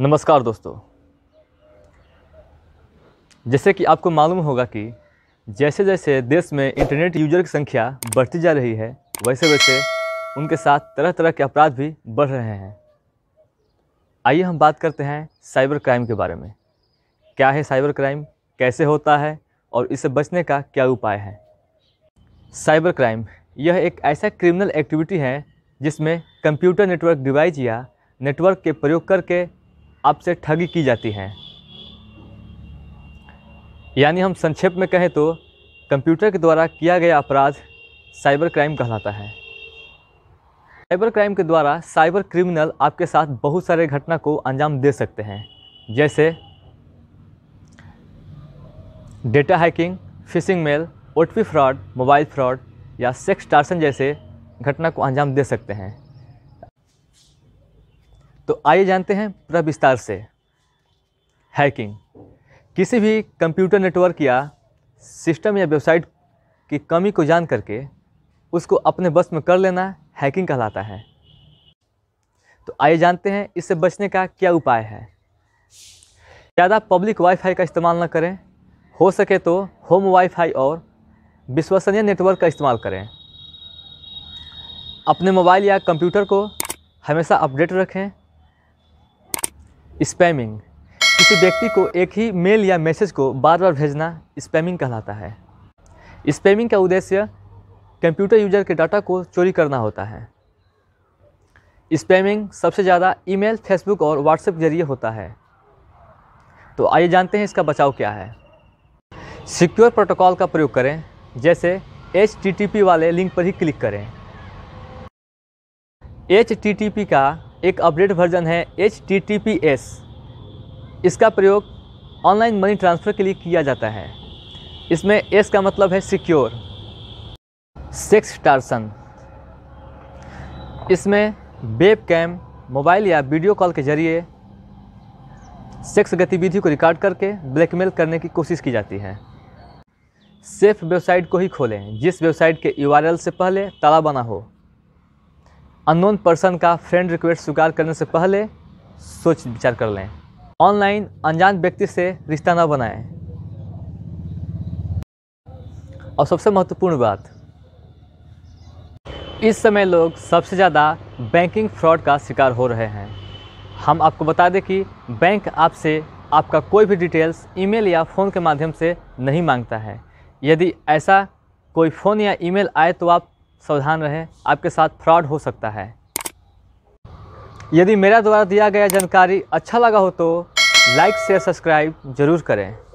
नमस्कार दोस्तों जैसे कि आपको मालूम होगा कि जैसे जैसे देश में इंटरनेट यूजर की संख्या बढ़ती जा रही है वैसे वैसे उनके साथ तरह तरह के अपराध भी बढ़ रहे हैं आइए हम बात करते हैं साइबर क्राइम के बारे में क्या है साइबर क्राइम कैसे होता है और इससे बचने का क्या उपाय है साइबर क्राइम यह एक ऐसा क्रिमिनल एक्टिविटी है जिसमें कंप्यूटर नेटवर्क डिवाइस या नेटवर्क के प्रयोग करके आपसे ठगी की जाती है यानी हम संक्षेप में कहें तो कंप्यूटर के द्वारा किया गया अपराध साइबर क्राइम कहलाता है साइबर क्राइम के द्वारा साइबर क्रिमिनल आपके साथ बहुत सारे घटना को अंजाम दे सकते हैं जैसे डेटा हैकिंग फिशिंग मेल ओ फ्रॉड मोबाइल फ्रॉड या सेक्स टार्सन जैसे घटना को अंजाम दे सकते हैं तो आइए जानते हैं पूरा विस्तार से हैकिंग किसी भी कंप्यूटर नेटवर्क या सिस्टम या वेबसाइट की कमी को जान करके उसको अपने बस में कर लेना हैकिंग कहलाता है तो आइए जानते हैं इससे बचने का क्या उपाय है ज़्यादा पब्लिक वाईफाई का इस्तेमाल न करें हो सके तो होम वाईफाई और विश्वसनीय नेटवर्क का इस्तेमाल करें अपने मोबाइल या कंप्यूटर को हमेशा अपडेट रखें स्पैमिंग किसी व्यक्ति को एक ही मेल या मैसेज को बार बार भेजना स्पैमिंग कहलाता है स्पैमिंग का उद्देश्य कंप्यूटर यूजर के डाटा को चोरी करना होता है स्पैमिंग सबसे ज़्यादा ईमेल, फेसबुक और व्हाट्सएप के जरिए होता है तो आइए जानते हैं इसका बचाव क्या है सिक्योर प्रोटोकॉल का प्रयोग करें जैसे एच वाले लिंक पर ही क्लिक करें एच का एक अपडेट वर्जन है एच इसका प्रयोग ऑनलाइन मनी ट्रांसफ़र के लिए किया जाता है इसमें एस का मतलब है सिक्योर सेक्स टारसन इसमें वेब कैम मोबाइल या वीडियो कॉल के जरिए सेक्स गतिविधि को रिकॉर्ड करके ब्लैकमेल करने की कोशिश की जाती है सेफ वेबसाइट को ही खोलें जिस वेबसाइट के यू से पहले ताला बना हो अननोन पर्सन का फ्रेंड रिक्वेस्ट स्वीकार करने से पहले सोच विचार कर लें ऑनलाइन अनजान व्यक्ति से रिश्ता न बनाएं और सबसे महत्वपूर्ण बात इस समय लोग सबसे ज़्यादा बैंकिंग फ्रॉड का शिकार हो रहे हैं हम आपको बता दें कि बैंक आपसे आपका कोई भी डिटेल्स ईमेल या फ़ोन के माध्यम से नहीं मांगता है यदि ऐसा कोई फ़ोन या ईमेल आए तो आप सावधान रहें आपके साथ फ्रॉड हो सकता है यदि मेरा द्वारा दिया गया जानकारी अच्छा लगा हो तो लाइक शेयर सब्सक्राइब जरूर करें